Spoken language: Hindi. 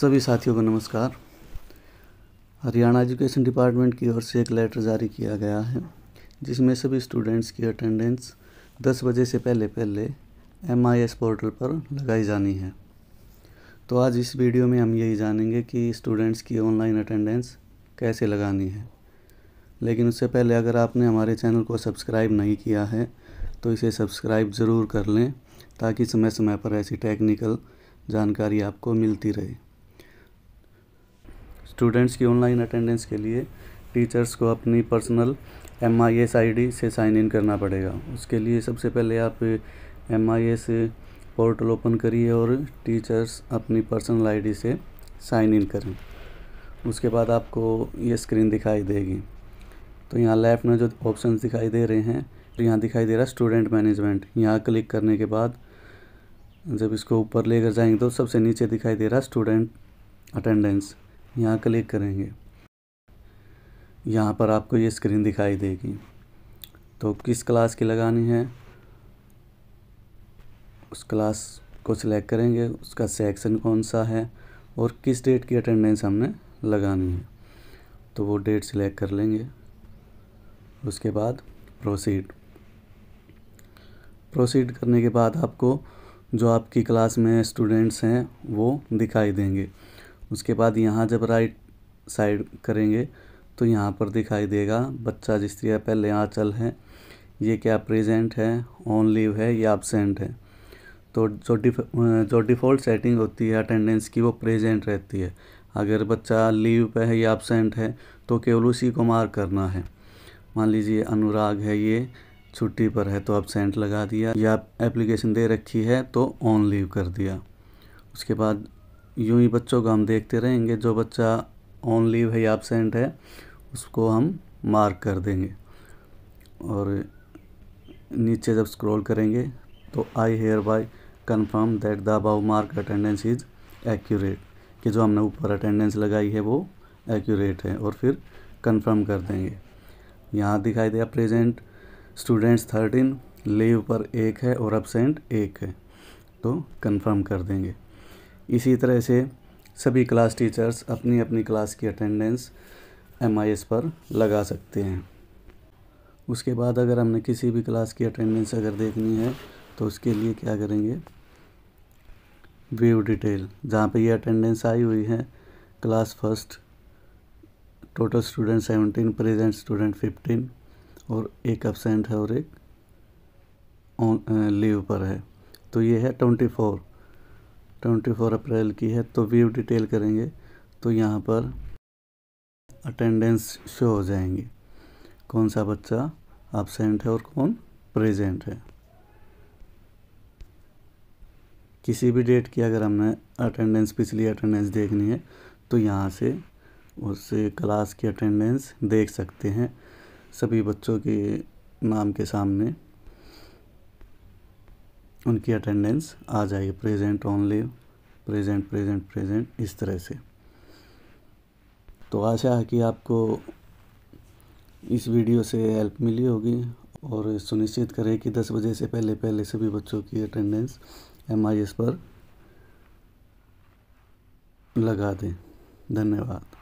सभी साथियों को नमस्कार हरियाणा एजुकेशन डिपार्टमेंट की ओर से एक लेटर जारी किया गया है जिसमें सभी स्टूडेंट्स की अटेंडेंस 10 बजे से पहले पहले एम पोर्टल पर लगाई जानी है तो आज इस वीडियो में हम यही जानेंगे कि स्टूडेंट्स की ऑनलाइन अटेंडेंस कैसे लगानी है लेकिन उससे पहले अगर आपने हमारे चैनल को सब्सक्राइब नहीं किया है तो इसे सब्सक्राइब ज़रूर कर लें ताकि समय समय पर ऐसी टेक्निकल जानकारी आपको मिलती रहे स्टूडेंट्स की ऑनलाइन अटेंडेंस के लिए टीचर्स को अपनी personal M I S I D से साइन इन करना पड़ेगा उसके लिए सबसे पहले आप M I S portal open करिए और टीचर्स अपनी पर्सनल आई डी से साइन इन करें उसके बाद आपको ये स्क्रीन दिखाई देगी तो यहाँ लेफ़्ट में जो ऑप्शन दिखाई दे रहे हैं तो यहाँ दिखाई दे रहा है स्टूडेंट मैनेजमेंट यहाँ क्लिक करने के बाद जब इसको ऊपर लेकर जाएंगे तो सबसे नीचे दिखाई दे रहा है स्टूडेंट अटेंडेंस यहाँ क्लिक करेंगे यहाँ पर आपको ये स्क्रीन दिखाई देगी तो किस क्लास की लगानी है उस क्लास को सिलेक्ट करेंगे उसका सेक्शन कौन सा है और किस डेट की अटेंडेंस हमने लगानी है तो वो डेट सिलेक्ट कर लेंगे उसके बाद प्रोसीड प्रोसीड करने के बाद आपको जो आपकी क्लास में स्टूडेंट्स हैं वो दिखाई देंगे उसके बाद यहाँ जब राइट साइड करेंगे तो यहाँ पर दिखाई देगा बच्चा जिस तरह पहले आँचल है ये क्या प्रेजेंट है ऑन लीव है या एबसेंट है तो जो डिफ जो डिफ़ॉल्ट सेटिंग होती है अटेंडेंस की वो प्रेजेंट रहती है अगर बच्चा लीव पे है या एबसेंट है तो केवल उसी को मार करना है मान लीजिए अनुराग है ये छुट्टी पर है तो एबसेंट लगा दिया या एप्लीकेशन दे रखी है तो ऑन लीव कर दिया उसके बाद यूं ही बच्चों का हम देखते रहेंगे जो बच्चा ऑन लीव है या एबसेंट है उसको हम मार्क कर देंगे और नीचे जब स्क्रॉल करेंगे तो I hereby confirm that the above mark attendance is accurate कि जो हमने ऊपर अटेंडेंस लगाई है वो एक्यूरेट है और फिर कन्फर्म कर देंगे यहाँ दिखाई दिया प्रेजेंट स्टूडेंट्स थर्टीन लीव पर एक है और एबसेंट एक है तो कन्फर्म कर देंगे इसी तरह से सभी क्लास टीचर्स अपनी अपनी क्लास की अटेंडेंस एम पर लगा सकते हैं उसके बाद अगर हमने किसी भी क्लास की अटेंडेंस अगर देखनी है तो उसके लिए क्या करेंगे व्यू डिटेल जहाँ पे ये अटेंडेंस आई हुई है class first total student seventeen present student fifteen और एक एबसेंट है और एक लीव पर है तो ये है twenty four twenty four April की है तो व्यू डिटेल करेंगे तो यहाँ पर अटेंडेंस शो हो जाएंगे कौन सा बच्चा एबसेंट है और कौन प्रेजेंट है किसी भी डेट की अगर हमने अटेंडेंस पिछली अटेंडेंस देखनी है तो यहाँ से उस क्लास की अटेंडेंस देख सकते हैं सभी बच्चों के नाम के सामने उनकी अटेंडेंस आ जाएगी present only present present present इस तरह से तो आशा है कि आपको इस वीडियो से हेल्प मिली होगी और सुनिश्चित करें कि 10 बजे से पहले पहले सभी बच्चों की अटेंडेंस एम पर लगा दें धन्यवाद